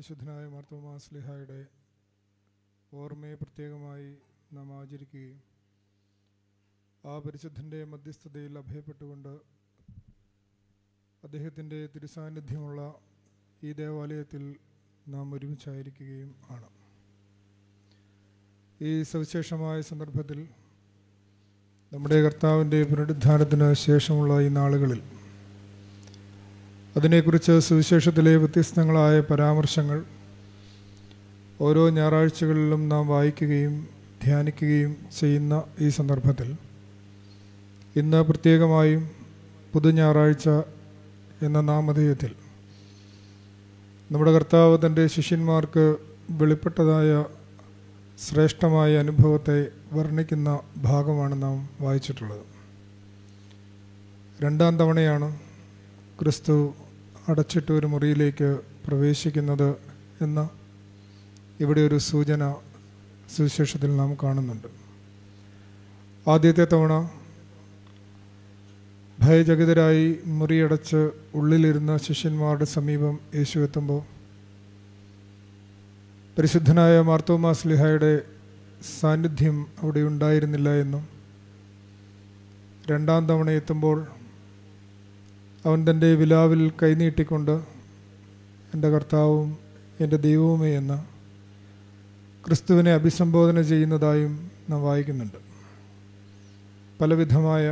വിശുദ്ധനായ മാർത്തോമാസ്ലിഹായുടെ ഓർമ്മയെ പ്രത്യേകമായി നാം ആചരിക്കുകയും ആ പരിശുദ്ധൻ്റെ മധ്യസ്ഥതയിൽ അഭയപ്പെട്ടുകൊണ്ട് അദ്ദേഹത്തിൻ്റെ തിരുസാന്നിധ്യമുള്ള ഈ ദേവാലയത്തിൽ നാം ഒരുമിച്ചായിരിക്കുകയും ആണ് ഈ സവിശേഷമായ സന്ദർഭത്തിൽ നമ്മുടെ കർത്താവിൻ്റെ പുനരുദ്ധാനത്തിന് ശേഷമുള്ള ഈ നാളുകളിൽ അതിനെക്കുറിച്ച് സുവിശേഷത്തിലെ വ്യത്യസ്തങ്ങളായ പരാമർശങ്ങൾ ഓരോ ഞായറാഴ്ചകളിലും നാം വായിക്കുകയും ധ്യാനിക്കുകയും ചെയ്യുന്ന ഈ സന്ദർഭത്തിൽ ഇന്ന് പ്രത്യേകമായും പുതു ഞായറാഴ്ച എന്ന നാമധേയത്തിൽ നമ്മുടെ കർത്താവ് തൻ്റെ ശിഷ്യന്മാർക്ക് വെളിപ്പെട്ടതായ ശ്രേഷ്ഠമായ അനുഭവത്തെ വർണ്ണിക്കുന്ന ഭാഗമാണ് നാം വായിച്ചിട്ടുള്ളത് രണ്ടാം തവണയാണ് ക്രിസ്തു അടച്ചിട്ട ഒരു മുറിയിലേക്ക് പ്രവേശിക്കുന്നത് എന്ന ഇവിടെ ഒരു സൂചന സുവിശേഷത്തിൽ നാം കാണുന്നുണ്ട് ആദ്യത്തെ തവണ ഭയചകിതരായി മുറിയടച്ച് ഉള്ളിലിരുന്ന ശിഷ്യന്മാരുടെ സമീപം യേശു എത്തുമ്പോൾ പരിശുദ്ധനായ മാർത്തോമാസ് ലിഹായുടെ സാന്നിധ്യം അവിടെ ഉണ്ടായിരുന്നില്ല എന്നും രണ്ടാം തവണ എത്തുമ്പോൾ അവൻ തൻ്റെ വിലാവിൽ കൈനീട്ടിക്കൊണ്ട് എൻ്റെ കർത്താവും എൻ്റെ ദൈവവുമേ എന്ന ക്രിസ്തുവിനെ അഭിസംബോധന ചെയ്യുന്നതായും നാം വായിക്കുന്നുണ്ട് പലവിധമായ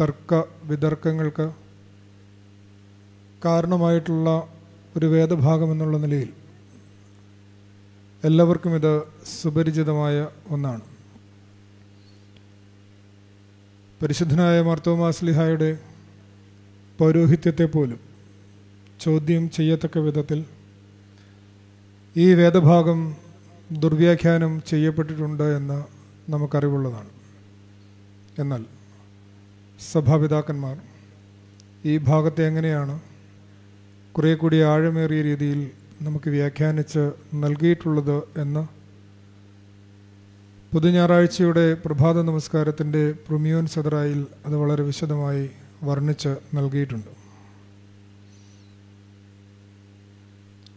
തർക്ക വിതർക്കങ്ങൾക്ക് കാരണമായിട്ടുള്ള ഒരു വേദഭാഗമെന്നുള്ള നിലയിൽ എല്ലാവർക്കും ഇത് സുപരിചിതമായ ഒന്നാണ് പരിശുദ്ധനായ മാർത്തോമാസ്ലിഹായുടെ പൗരോഹിത്യത്തെ പോലും ചോദ്യം ചെയ്യത്തക്ക വിധത്തിൽ ഈ വേദഭാഗം ദുർവ്യാഖ്യാനം ചെയ്യപ്പെട്ടിട്ടുണ്ട് എന്ന് നമുക്കറിവുള്ളതാണ് എന്നാൽ സഭാപിതാക്കന്മാർ ഈ ഭാഗത്തെ എങ്ങനെയാണ് കുറേ കൂടി ആഴമേറിയ രീതിയിൽ നമുക്ക് വ്യാഖ്യാനിച്ച് നൽകിയിട്ടുള്ളത് എന്ന് പുതു ഞായറാഴ്ചയുടെ പ്രഭാത നമസ്കാരത്തിൻ്റെ പ്രൊമിയോൻ സദറായിൽ അത് വളരെ വിശദമായി വർണ്ണിച്ച് നൽകിയിട്ടുണ്ട്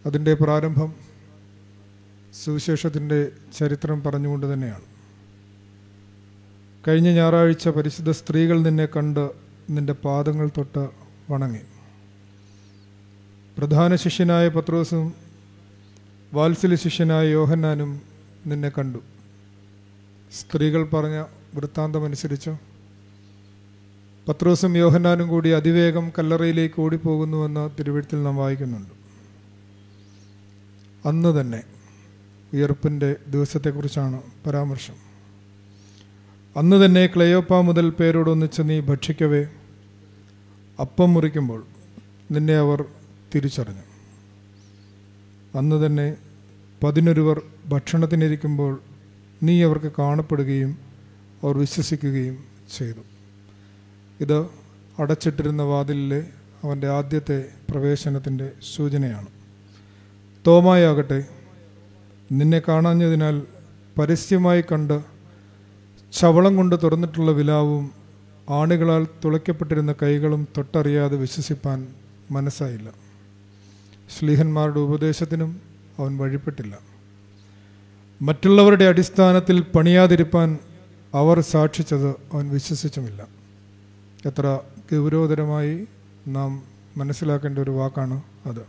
അതിൻ്റെ പ്രാരംഭം സുവിശേഷത്തിൻ്റെ ചരിത്രം പറഞ്ഞുകൊണ്ട് തന്നെയാണ് കഴിഞ്ഞ ഞായറാഴ്ച പരിശുദ്ധ സ്ത്രീകൾ നിന്നെ കണ്ട് നിന്റെ പാദങ്ങൾ തൊട്ട് വണങ്ങി പ്രധാന ശിഷ്യനായ പത്രോസും വാത്സല ശിഷ്യനായ യോഹന്നാനും നിന്നെ കണ്ടു സ്ത്രീകൾ പറഞ്ഞ വൃത്താന്തമനുസരിച്ചോ പത്രോസും യോഹന്നാനും കൂടി അതിവേഗം കല്ലറയിലേക്ക് ഓടിപ്പോകുന്നുവെന്ന് തിരുവിഴുത്തിൽ നാം വായിക്കുന്നുണ്ട് അന്ന് തന്നെ ഉയർപ്പിൻ്റെ ദിവസത്തെക്കുറിച്ചാണ് പരാമർശം അന്ന് തന്നെ ക്ലയോപ്പ മുതൽ പേരോടൊന്നിച്ച് നീ ഭക്ഷിക്കവേ അപ്പം മുറിക്കുമ്പോൾ നിന്നെ അവർ തിരിച്ചറിഞ്ഞു അന്ന് തന്നെ പതിനൊരുവർ ഭക്ഷണത്തിനിരിക്കുമ്പോൾ നീ അവർക്ക് കാണപ്പെടുകയും അവർ വിശ്വസിക്കുകയും ചെയ്തു ഇത് അടച്ചിട്ടിരുന്ന വാതിലിലെ അവൻ്റെ ആദ്യത്തെ പ്രവേശനത്തിൻ്റെ സൂചനയാണ് തോമായാകട്ടെ നിന്നെ കാണാഞ്ഞതിനാൽ പരസ്യമായി കണ്ട് ചവളം കൊണ്ട് തുറന്നിട്ടുള്ള വിലാവും ആണുകളാൽ തുളയ്ക്കപ്പെട്ടിരുന്ന കൈകളും തൊട്ടറിയാതെ വിശ്വസിപ്പാൻ മനസ്സായില്ല ശ്ലീഹന്മാരുടെ ഉപദേശത്തിനും അവൻ വഴിപ്പെട്ടില്ല മറ്റുള്ളവരുടെ അടിസ്ഥാനത്തിൽ പണിയാതിരിപ്പാൻ അവർ സാക്ഷിച്ചത് അവൻ വിശ്വസിച്ചുമില്ല എത്ര ഗൗരവതരമായി നാം മനസ്സിലാക്കേണ്ട ഒരു വാക്കാണ് അത്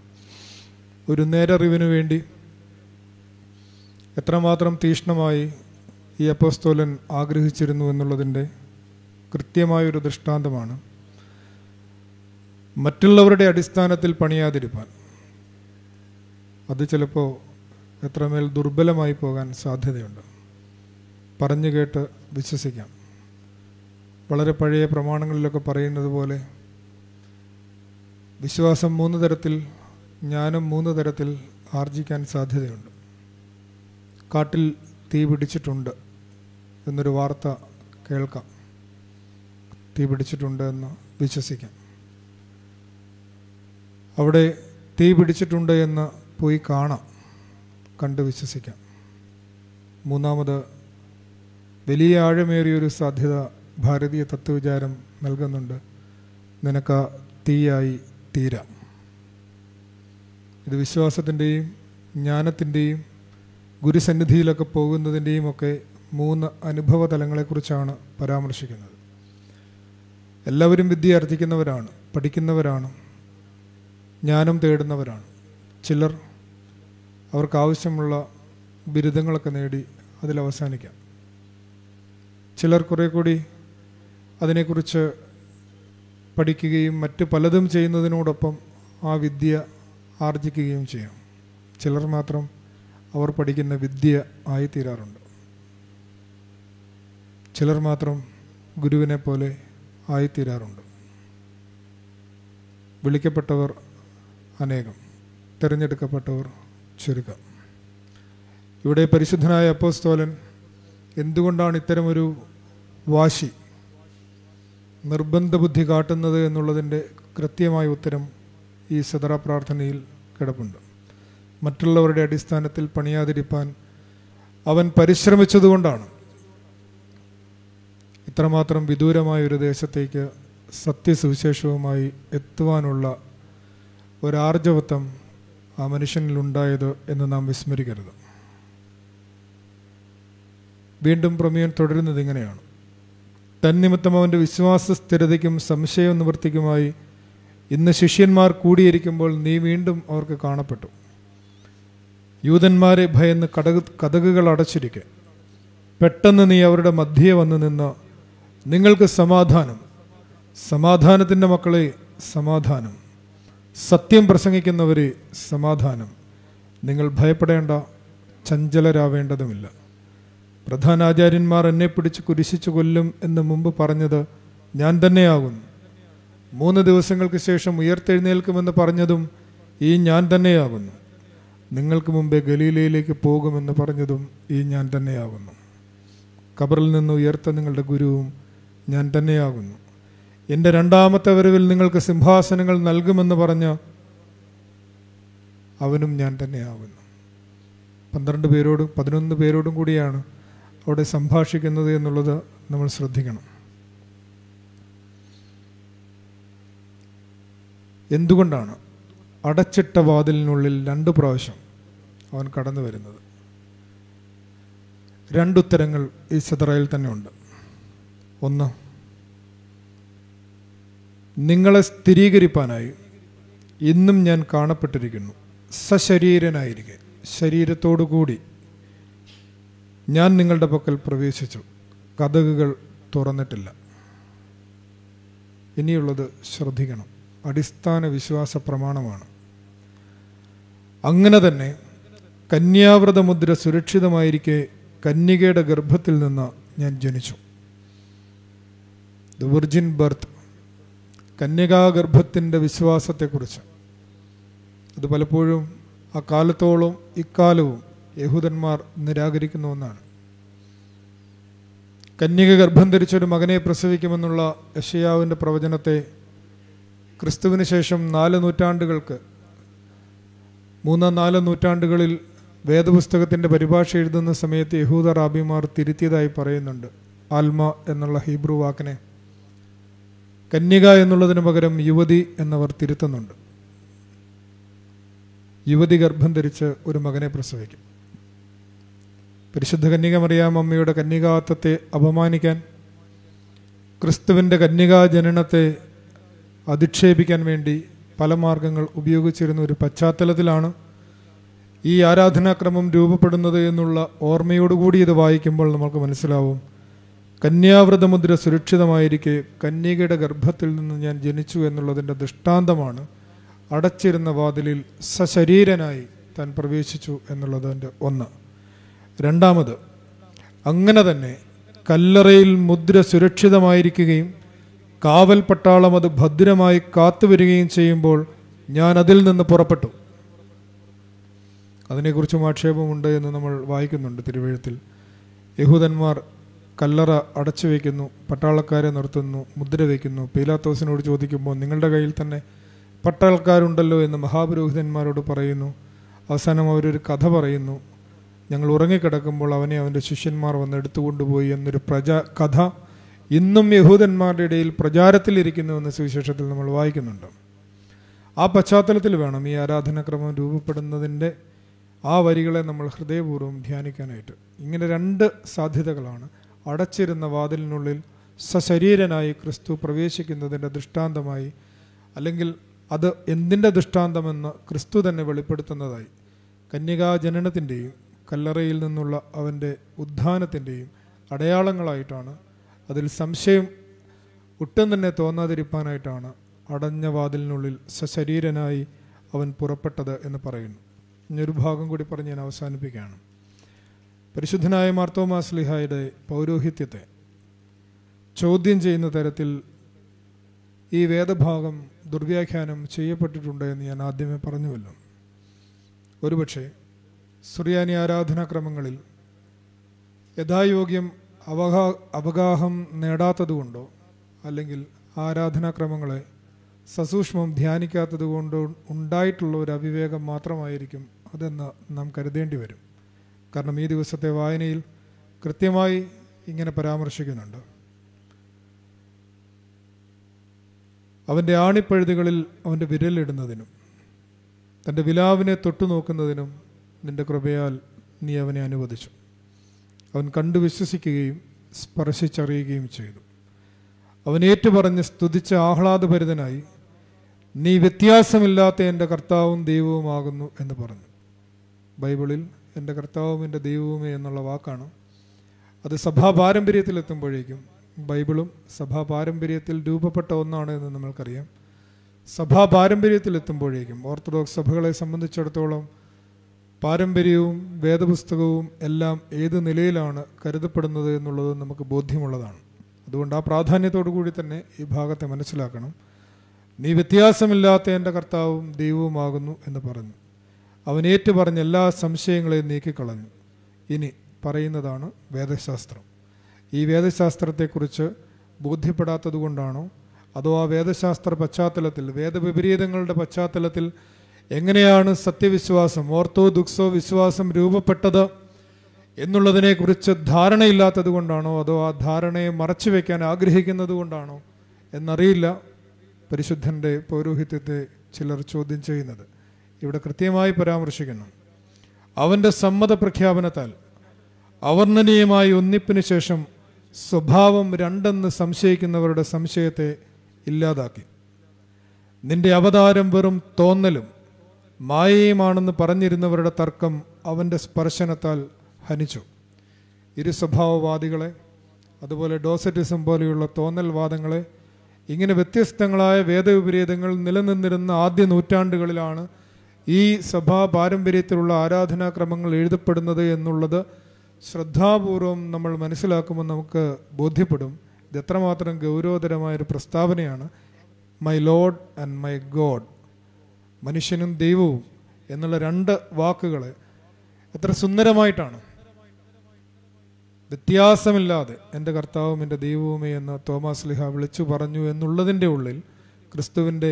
ഒരു നേരറിവിനു വേണ്ടി എത്രമാത്രം തീഷ്ണമായി ഈ അപ്പസ്തോലൻ ആഗ്രഹിച്ചിരുന്നു എന്നുള്ളതിൻ്റെ കൃത്യമായൊരു ദൃഷ്ടാന്തമാണ് മറ്റുള്ളവരുടെ അടിസ്ഥാനത്തിൽ പണിയാതിരിപ്പാൻ അത് ചിലപ്പോൾ എത്രമേൽ ദുർബലമായി പോകാൻ സാധ്യതയുണ്ട് പറഞ്ഞു കേട്ട് വിശ്വസിക്കാം വളരെ പഴയ പ്രമാണങ്ങളിലൊക്കെ പറയുന്നത് പോലെ വിശ്വാസം മൂന്ന് തരത്തിൽ ജ്ഞാനം മൂന്ന് തരത്തിൽ ആർജിക്കാൻ സാധ്യതയുണ്ട് കാട്ടിൽ തീ പിടിച്ചിട്ടുണ്ട് എന്നൊരു വാർത്ത കേൾക്കാം തീ പിടിച്ചിട്ടുണ്ട് എന്ന് വിശ്വസിക്കാം അവിടെ തീ പിടിച്ചിട്ടുണ്ട് എന്ന് പോയി കാണാം കണ്ട് വിശ്വസിക്കാം മൂന്നാമത് വലിയ ആഴമേറിയൊരു സാധ്യത ഭാരതീയ തത്വവിചാരം നൽകുന്നുണ്ട് നിനക്ക് തീയായി തീരാം ഇത് വിശ്വാസത്തിൻ്റെയും ജ്ഞാനത്തിൻ്റെയും ഗുരുസന്നിധിയിലൊക്കെ പോകുന്നതിൻ്റെയും ഒക്കെ മൂന്ന് അനുഭവ തലങ്ങളെക്കുറിച്ചാണ് പരാമർശിക്കുന്നത് എല്ലാവരും വിദ്യ അർത്ഥിക്കുന്നവരാണ് പഠിക്കുന്നവരാണ് ജ്ഞാനം തേടുന്നവരാണ് ചിലർ അവർക്കാവശ്യമുള്ള ബിരുദങ്ങളൊക്കെ നേടി അതിൽ അവസാനിക്കാം ചിലർ കുറേ കൂടി അതിനെക്കുറിച്ച് പഠിക്കുകയും മറ്റ് പലതും ചെയ്യുന്നതിനോടൊപ്പം ആ വിദ്യ ആർജിക്കുകയും ചെയ്യാം ചിലർ മാത്രം അവർ പഠിക്കുന്ന വിദ്യ ആയിത്തീരാറുണ്ട് ചിലർ മാത്രം ഗുരുവിനെ പോലെ ആയിത്തീരാറുണ്ട് വിളിക്കപ്പെട്ടവർ അനേകം തിരഞ്ഞെടുക്കപ്പെട്ടവർ ചുരുക്കം ഇവിടെ പരിശുദ്ധനായ അപ്പോസ്തോലൻ എന്തുകൊണ്ടാണ് ഇത്തരമൊരു വാശി നിർബന്ധ ബുദ്ധി കാട്ടുന്നത് എന്നുള്ളതിൻ്റെ കൃത്യമായ ഉത്തരം ഈ സദറ പ്രാർത്ഥനയിൽ കിടപ്പുണ്ട് മറ്റുള്ളവരുടെ അടിസ്ഥാനത്തിൽ പണിയാതിരിപ്പാൻ അവൻ പരിശ്രമിച്ചതുകൊണ്ടാണ് ഇത്രമാത്രം വിദൂരമായ ഒരു ദേശത്തേക്ക് സത്യസുവിശേഷവുമായി എത്തുവാനുള്ള ഒരാർജവത്വം ആ മനുഷ്യനിലുണ്ടായത് എന്ന് നാം വിസ്മരിക്കരുത് വീണ്ടും പ്രമേയം തുടരുന്നത് ഇങ്ങനെയാണ് തന്നിമിത്തം അവൻ്റെ വിശ്വാസ സ്ഥിരതയ്ക്കും സംശയ നിവൃത്തിക്കുമായി ഇന്ന് ശിഷ്യന്മാർ കൂടിയിരിക്കുമ്പോൾ നീ വീണ്ടും അവർക്ക് കാണപ്പെട്ടു യൂതന്മാരെ ഭയന്ന് കടക് കഥകുകൾ അടച്ചിരിക്കെ പെട്ടെന്ന് നീ അവരുടെ മധ്യേ വന്ന് നിന്ന് നിങ്ങൾക്ക് സമാധാനം സമാധാനത്തിൻ്റെ മക്കളെ സമാധാനം സത്യം പ്രസംഗിക്കുന്നവരെ സമാധാനം നിങ്ങൾ ഭയപ്പെടേണ്ട ചഞ്ചലരാവേണ്ടതുമില്ല പ്രധാനാചാര്യന്മാർ എന്നെ പിടിച്ച് കുരിശിച്ചു കൊല്ലും എന്ന് മുമ്പ് പറഞ്ഞത് ഞാൻ തന്നെയാകുന്നു മൂന്ന് ദിവസങ്ങൾക്ക് ശേഷം ഉയർത്തെഴുന്നേൽക്കുമെന്ന് പറഞ്ഞതും ഈ ഞാൻ തന്നെയാകുന്നു നിങ്ങൾക്ക് മുമ്പേ ഗലീലയിലേക്ക് പോകുമെന്ന് പറഞ്ഞതും ഈ ഞാൻ തന്നെയാകുന്നു കബറിൽ നിന്ന് ഉയർത്ത നിങ്ങളുടെ ഗുരുവും ഞാൻ തന്നെയാകുന്നു എൻ്റെ രണ്ടാമത്തെ വരവിൽ നിങ്ങൾക്ക് സിംഹാസനങ്ങൾ നൽകുമെന്ന് പറഞ്ഞ അവനും ഞാൻ തന്നെയാകുന്നു പന്ത്രണ്ട് പേരോടും പതിനൊന്ന് പേരോടും കൂടിയാണ് അവിടെ സംഭാഷിക്കുന്നത് എന്നുള്ളത് നമ്മൾ ശ്രദ്ധിക്കണം എന്തുകൊണ്ടാണ് അടച്ചിട്ട വാതിലിനുള്ളിൽ രണ്ട് പ്രാവശ്യം അവൻ കടന്നു വരുന്നത് രണ്ടുത്തരങ്ങൾ ഈ ചതറയിൽ തന്നെ ഉണ്ട് ഒന്ന് നിങ്ങളെ സ്ഥിരീകരിപ്പാനായി ഇന്നും ഞാൻ കാണപ്പെട്ടിരിക്കുന്നു സശരീരനായിരിക്കെ ശരീരത്തോടു കൂടി ഞാൻ നിങ്ങളുടെ പക്കൽ പ്രവേശിച്ചു കഥകുകൾ തുറന്നിട്ടില്ല ഇനിയുള്ളത് ശ്രദ്ധിക്കണം അടിസ്ഥാന വിശ്വാസ പ്രമാണമാണ് അങ്ങനെ തന്നെ കന്യാവ്രതമുദ്ര സുരക്ഷിതമായിരിക്കെ കന്യകയുടെ ഗർഭത്തിൽ നിന്ന് ഞാൻ ജനിച്ചു ദ വിർജിൻ ബർത്ത് കന്യകാഗർഭത്തിൻ്റെ വിശ്വാസത്തെക്കുറിച്ച് അത് പലപ്പോഴും ആ ഇക്കാലവും യഹൂദന്മാർ നിരാകരിക്കുന്ന ഒന്നാണ് കന്യക ഗർഭം ധരിച്ചൊരു മകനെ പ്രസവിക്കുമെന്നുള്ള യഷയാവിൻ്റെ പ്രവചനത്തെ ക്രിസ്തുവിന് ശേഷം നാല് നൂറ്റാണ്ടുകൾക്ക് മൂന്നോ നാല് നൂറ്റാണ്ടുകളിൽ വേദപുസ്തകത്തിൻ്റെ പരിഭാഷ എഴുതുന്ന സമയത്ത് യഹൂദ റാബിമാർ തിരുത്തിയതായി പറയുന്നുണ്ട് ആൽമ എന്നുള്ള ഹീബ്രു വാക്കിനെ കന്യക എന്നുള്ളതിന് പകരം യുവതി എന്നവർ തിരുത്തുന്നുണ്ട് യുവതി ഗർഭം ധരിച്ച് ഒരു മകനെ പ്രസവിക്കും പരിശുദ്ധ കന്യക മറിയാം അമ്മയുടെ കന്യകാത്വത്തെ അപമാനിക്കാൻ ക്രിസ്തുവിൻ്റെ കന്യകാജനനത്തെ അധിക്ഷേപിക്കാൻ വേണ്ടി പല മാർഗങ്ങൾ ഉപയോഗിച്ചിരുന്ന ഒരു പശ്ചാത്തലത്തിലാണ് ഈ ആരാധനാക്രമം രൂപപ്പെടുന്നത് എന്നുള്ള ഓർമ്മയോടുകൂടി ഇത് വായിക്കുമ്പോൾ നമുക്ക് മനസ്സിലാവും കന്യാവ്രതമുദ്ര സുരക്ഷിതമായിരിക്കെ കന്യകയുടെ ഗർഭത്തിൽ നിന്ന് ഞാൻ ജനിച്ചു എന്നുള്ളതിൻ്റെ ദൃഷ്ടാന്തമാണ് അടച്ചിരുന്ന വാതിലിൽ സശരീരനായി താൻ പ്രവേശിച്ചു എന്നുള്ളതിൻ്റെ ഒന്ന് രണ്ടാമത് അങ്ങനെ തന്നെ കല്ലറയിൽ മുദ്ര സുരക്ഷിതമായിരിക്കുകയും കാവൽ പട്ടാളം അത് ഭദ്രമായി കാത്തുവരികയും ചെയ്യുമ്പോൾ ഞാൻ അതിൽ നിന്ന് പുറപ്പെട്ടു അതിനെക്കുറിച്ചും ആക്ഷേപമുണ്ട് എന്ന് നമ്മൾ വായിക്കുന്നുണ്ട് തിരുവഴുത്തിൽ യഹൂദന്മാർ കല്ലറ അടച്ചു വയ്ക്കുന്നു പട്ടാളക്കാരെ നിർത്തുന്നു മുദ്ര വയ്ക്കുന്നു പീലാത്തോസിനോട് ചോദിക്കുമ്പോൾ നിങ്ങളുടെ കയ്യിൽ തന്നെ പട്ടാളക്കാരുണ്ടല്ലോ എന്ന് മഹാപുരോഹിതന്മാരോട് പറയുന്നു അവസാനം അവരൊരു കഥ പറയുന്നു ഞങ്ങൾ ഉറങ്ങിക്കിടക്കുമ്പോൾ അവനെ അവൻ്റെ ശിഷ്യന്മാർ വന്ന് എടുത്തുകൊണ്ടുപോയി എന്നൊരു പ്രജ കഥ ഇന്നും യഹൂദന്മാരുടെ ഇടയിൽ എന്ന സുവിശേഷത്തിൽ നമ്മൾ വായിക്കുന്നുണ്ട് ആ പശ്ചാത്തലത്തിൽ വേണം ഈ ആരാധനാക്രമം രൂപപ്പെടുന്നതിൻ്റെ ആ വരികളെ നമ്മൾ ഹൃദയപൂർവ്വം ധ്യാനിക്കാനായിട്ട് ഇങ്ങനെ രണ്ട് സാധ്യതകളാണ് അടച്ചിരുന്ന വാതിലിനുള്ളിൽ സശരീരനായി ക്രിസ്തു പ്രവേശിക്കുന്നതിൻ്റെ ദൃഷ്ടാന്തമായി അല്ലെങ്കിൽ അത് എന്തിൻ്റെ ദൃഷ്ടാന്തമെന്ന് ക്രിസ്തു തന്നെ വെളിപ്പെടുത്തുന്നതായി കന്യകാജനനത്തിൻ്റെയും കല്ലറയിൽ നിന്നുള്ള അവൻ്റെ ഉദ്ധാനത്തിൻ്റെയും അടയാളങ്ങളായിട്ടാണ് അതിൽ സംശയം ഒട്ടും തന്നെ തോന്നാതിരിപ്പാനായിട്ടാണ് അടഞ്ഞ വാതിലിനുള്ളിൽ സശരീരനായി അവൻ പുറപ്പെട്ടത് എന്ന് പറയുന്നു ഇനിയൊരു ഭാഗം കൂടി പറഞ്ഞ് ഞാൻ അവസാനിപ്പിക്കുകയാണ് പരിശുദ്ധനായ മാർത്തോമാസ്ലിഹായുടെ പൗരോഹിത്യത്തെ ചോദ്യം ചെയ്യുന്ന തരത്തിൽ ഈ വേദഭാഗം ദുർവ്യാഖ്യാനം ചെയ്യപ്പെട്ടിട്ടുണ്ട് എന്ന് ഞാൻ ആദ്യമേ പറഞ്ഞുവല്ലോ ഒരുപക്ഷെ സുറിയാനി ആരാധനാക്രമങ്ങളിൽ യഥായോഗ്യം അവഗാ അവഗാഹം നേടാത്തതുകൊണ്ടോ അല്ലെങ്കിൽ ആരാധനാക്രമങ്ങളെ സസൂക്ഷ്മം കൊണ്ടോ ഉണ്ടായിട്ടുള്ള ഒരു അവിവേകം മാത്രമായിരിക്കും അതെന്ന് നാം കരുതേണ്ടി വരും കാരണം ഈ ദിവസത്തെ വായനയിൽ കൃത്യമായി ഇങ്ങനെ പരാമർശിക്കുന്നുണ്ട് അവൻ്റെ ആണിപ്പഴുതുകളിൽ അവൻ്റെ വിരലിടുന്നതിനും തൻ്റെ വിലാവിനെ തൊട്ടു നോക്കുന്നതിനും നിന്റെ കൃപയാൽ നീ അവനെ അനുവദിച്ചു അവൻ കണ്ടു വിശ്വസിക്കുകയും സ്പർശിച്ചറിയുകയും ചെയ്തു അവൻ ഏറ്റുപറഞ്ഞ് സ്തുതിച്ച് ആഹ്ലാദഭരിതനായി നീ വ്യത്യാസമില്ലാത്ത എൻ്റെ കർത്താവും ദൈവവുമാകുന്നു എന്ന് പറഞ്ഞു ബൈബിളിൽ എൻ്റെ കർത്താവും എൻ്റെ ദൈവവുമേ എന്നുള്ള വാക്കാണ് അത് സഭാ പാരമ്പര്യത്തിലെത്തുമ്പോഴേക്കും ബൈബിളും സഭാ പാരമ്പര്യത്തിൽ രൂപപ്പെട്ട ഒന്നാണ് എന്ന് നമ്മൾക്കറിയാം സഭാ പാരമ്പര്യത്തിലെത്തുമ്പോഴേക്കും ഓർത്തഡോക്സ് സഭകളെ സംബന്ധിച്ചിടത്തോളം പാരമ്പര്യവും വേദപുസ്തകവും എല്ലാം ഏത് നിലയിലാണ് കരുതപ്പെടുന്നത് എന്നുള്ളത് നമുക്ക് ബോധ്യമുള്ളതാണ് അതുകൊണ്ട് ആ പ്രാധാന്യത്തോടു കൂടി തന്നെ ഈ ഭാഗത്തെ മനസ്സിലാക്കണം നീ വ്യത്യാസമില്ലാത്ത എൻ്റെ കർത്താവും ദൈവവുമാകുന്നു എന്ന് പറഞ്ഞു ഏറ്റു പറഞ്ഞ എല്ലാ സംശയങ്ങളെയും നീക്കിക്കളഞ്ഞു ഇനി പറയുന്നതാണ് വേദശാസ്ത്രം ഈ വേദശാസ്ത്രത്തെക്കുറിച്ച് ബോധ്യപ്പെടാത്തത് കൊണ്ടാണോ അതോ ആ വേദശാസ്ത്ര പശ്ചാത്തലത്തിൽ വേദവിപരീതങ്ങളുടെ പശ്ചാത്തലത്തിൽ എങ്ങനെയാണ് സത്യവിശ്വാസം ഓർത്തോ ദുഃഖോ വിശ്വാസം രൂപപ്പെട്ടത് എന്നുള്ളതിനെക്കുറിച്ച് ധാരണയില്ലാത്തത് കൊണ്ടാണോ അതോ ആ ധാരണയെ മറച്ചു വയ്ക്കാൻ ആഗ്രഹിക്കുന്നത് കൊണ്ടാണോ എന്നറിയില്ല പരിശുദ്ധൻ്റെ പൗരോഹിത്യത്തെ ചിലർ ചോദ്യം ചെയ്യുന്നത് ഇവിടെ കൃത്യമായി പരാമർശിക്കുന്നു അവൻ്റെ സമ്മത പ്രഖ്യാപനത്താൽ അവർണ്ണനീയമായ ഒന്നിപ്പിന് ശേഷം സ്വഭാവം രണ്ടെന്ന് സംശയിക്കുന്നവരുടെ സംശയത്തെ ഇല്ലാതാക്കി നിന്റെ അവതാരം വെറും തോന്നലും മായയുമാണെന്ന് പറഞ്ഞിരുന്നവരുടെ തർക്കം അവൻ്റെ സ്പർശനത്താൽ ഹനിച്ചു ഇരുസ്വഭാവവാദികളെ അതുപോലെ ഡോസറ്റിസം പോലെയുള്ള തോന്നൽവാദങ്ങളെ ഇങ്ങനെ വ്യത്യസ്തങ്ങളായ വേദവിപരീതങ്ങൾ നിലനിന്നിരുന്ന ആദ്യ നൂറ്റാണ്ടുകളിലാണ് ഈ സഭാ പാരമ്പര്യത്തിലുള്ള ആരാധനാക്രമങ്ങൾ എഴുതപ്പെടുന്നത് എന്നുള്ളത് ശ്രദ്ധാപൂർവം നമ്മൾ മനസ്സിലാക്കുമ്പോൾ നമുക്ക് ബോധ്യപ്പെടും ഇത് എത്രമാത്രം ഗൗരവതരമായൊരു പ്രസ്താവനയാണ് my Lord and my God മനുഷ്യനും ദൈവവും എന്നുള്ള രണ്ട് വാക്കുകൾ എത്ര സുന്ദരമായിട്ടാണ് വ്യത്യാസമില്ലാതെ എൻ്റെ കർത്താവും എൻ്റെ ദൈവവുമേ എന്ന് തോമസ് ലിഹ വിളിച്ചു പറഞ്ഞു എന്നുള്ളതിൻ്റെ ഉള്ളിൽ ക്രിസ്തുവിൻ്റെ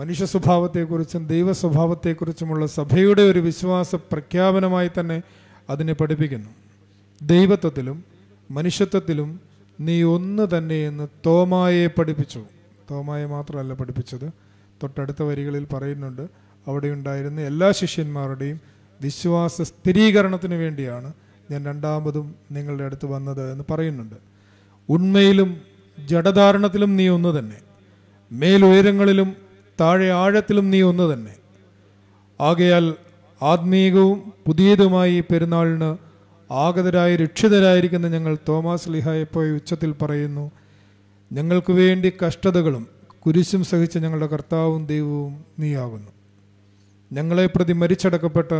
മനുഷ്യ സ്വഭാവത്തെക്കുറിച്ചും ദൈവ സ്വഭാവത്തെക്കുറിച്ചുമുള്ള സഭയുടെ ഒരു വിശ്വാസ പ്രഖ്യാപനമായി തന്നെ അതിനെ പഠിപ്പിക്കുന്നു ദൈവത്വത്തിലും മനുഷ്യത്വത്തിലും നീ ഒന്ന് തന്നെയെന്ന് തോമായെ പഠിപ്പിച്ചു തോമായെ മാത്രമല്ല പഠിപ്പിച്ചത് തൊട്ടടുത്ത വരികളിൽ പറയുന്നുണ്ട് അവിടെ ഉണ്ടായിരുന്ന എല്ലാ ശിഷ്യന്മാരുടെയും വിശ്വാസ സ്ഥിരീകരണത്തിന് വേണ്ടിയാണ് ഞാൻ രണ്ടാമതും നിങ്ങളുടെ അടുത്ത് വന്നത് എന്ന് പറയുന്നുണ്ട് ഉണ്മയിലും ജഡധാരണത്തിലും നീ ഒന്ന് തന്നെ മേലുയരങ്ങളിലും താഴെ ആഴത്തിലും നീ ഒന്ന് തന്നെ ആകയാൽ ആത്മീയവും പുതിയതുമായി പെരുന്നാളിന് ആഗതരായി രക്ഷിതരായിരിക്കുന്ന ഞങ്ങൾ തോമസ് ലിഹായെപ്പോയി ഉച്ചത്തിൽ പറയുന്നു ഞങ്ങൾക്ക് വേണ്ടി കഷ്ടതകളും കുരിശും സഹിച്ച ഞങ്ങളുടെ കർത്താവും ദൈവവും നീയാകുന്നു ഞങ്ങളെ പ്രതി മരിച്ചടക്കപ്പെട്ട്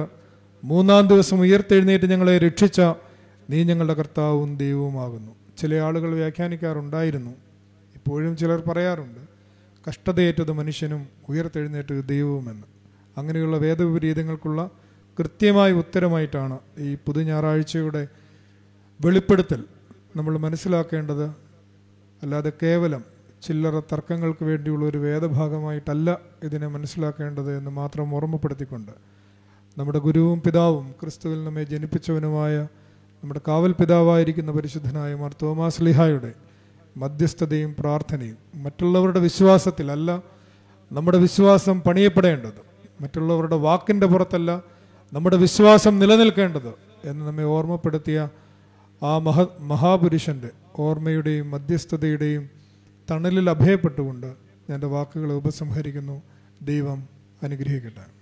മൂന്നാം ദിവസം ഉയർത്തെഴുന്നേറ്റ് ഞങ്ങളെ രക്ഷിച്ച നീ ഞങ്ങളുടെ കർത്താവും ദൈവവുമാകുന്നു ചില ആളുകൾ വ്യാഖ്യാനിക്കാറുണ്ടായിരുന്നു ഇപ്പോഴും ചിലർ പറയാറുണ്ട് കഷ്ടതയേറ്റത് മനുഷ്യനും ഉയർത്തെഴുന്നേറ്റ് ദൈവവുമെന്ന് അങ്ങനെയുള്ള വേദവിപരീതങ്ങൾക്കുള്ള കൃത്യമായ ഉത്തരമായിട്ടാണ് ഈ പുതു ഞായറാഴ്ചയുടെ വെളിപ്പെടുത്തൽ നമ്മൾ മനസ്സിലാക്കേണ്ടത് അല്ലാതെ കേവലം ചില്ലറ തർക്കങ്ങൾക്ക് വേണ്ടിയുള്ള ഒരു വേദഭാഗമായിട്ടല്ല ഇതിനെ മനസ്സിലാക്കേണ്ടത് എന്ന് മാത്രം ഓർമ്മപ്പെടുത്തിക്കൊണ്ട് നമ്മുടെ ഗുരുവും പിതാവും ക്രിസ്തുവിൽ നമ്മെ ജനിപ്പിച്ചവനുമായ നമ്മുടെ കാവൽ പിതാവായിരിക്കുന്ന പരിശുദ്ധനായ മാർ തോമാസ്ലിഹായുടെ മധ്യസ്ഥതയും പ്രാർത്ഥനയും മറ്റുള്ളവരുടെ വിശ്വാസത്തിലല്ല നമ്മുടെ വിശ്വാസം പണിയപ്പെടേണ്ടത് മറ്റുള്ളവരുടെ വാക്കിൻ്റെ പുറത്തല്ല നമ്മുടെ വിശ്വാസം നിലനിൽക്കേണ്ടത് എന്ന് നമ്മെ ഓർമ്മപ്പെടുത്തിയ ആ മഹ മഹാപുരുഷൻ്റെ ഓർമ്മയുടെയും മധ്യസ്ഥതയുടെയും തണലിൽ അഭയപ്പെട്ടുകൊണ്ട് എൻ്റെ വാക്കുകളെ ഉപസംഹരിക്കുന്നു ദൈവം അനുഗ്രഹിക്കട്ടെ